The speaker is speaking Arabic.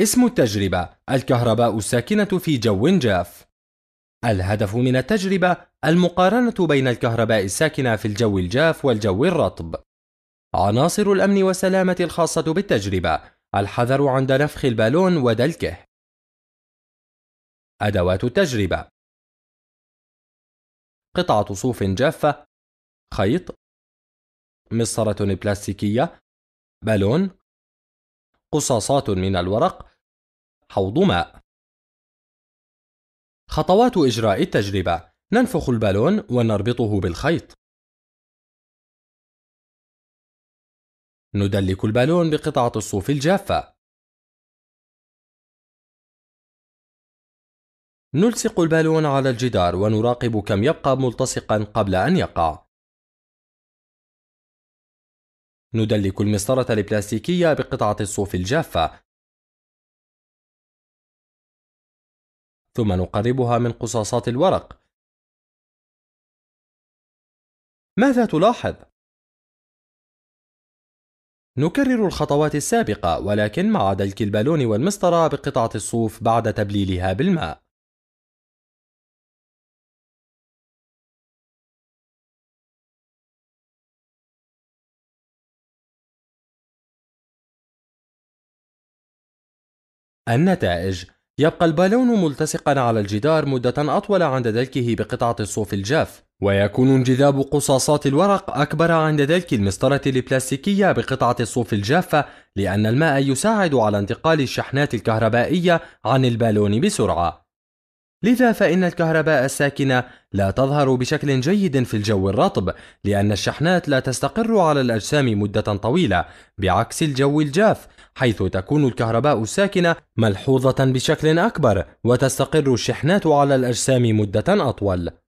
اسم التجربة الكهرباء الساكنة في جو جاف الهدف من التجربة المقارنة بين الكهرباء الساكنة في الجو الجاف والجو الرطب عناصر الأمن والسلامة الخاصة بالتجربة الحذر عند نفخ البالون ودلكه أدوات التجربة قطعة صوف جافة خيط مسطرة بلاستيكية بالون قصاصات من الورق حوض ماء خطوات إجراء التجربة ننفخ البالون ونربطه بالخيط ندلك البالون بقطعة الصوف الجافة نلصق البالون على الجدار ونراقب كم يبقى ملتصقا قبل أن يقع ندلك المسطرة البلاستيكية بقطعة الصوف الجافة ثم نقربها من قصاصات الورق ماذا تلاحظ؟ نكرر الخطوات السابقة ولكن مع دلك البالون والمسطرة بقطعة الصوف بعد تبليلها بالماء النتائج يبقى البالون ملتصقا على الجدار مدة أطول عند دلكه بقطعة الصوف الجاف ويكون انجذاب قصاصات الورق أكبر عند دلك المسطرة البلاستيكية بقطعة الصوف الجافة لأن الماء يساعد على انتقال الشحنات الكهربائية عن البالون بسرعة لذا فإن الكهرباء الساكنة لا تظهر بشكل جيد في الجو الرطب لأن الشحنات لا تستقر على الأجسام مدة طويلة بعكس الجو الجاف حيث تكون الكهرباء الساكنة ملحوظة بشكل أكبر وتستقر الشحنات على الأجسام مدة أطول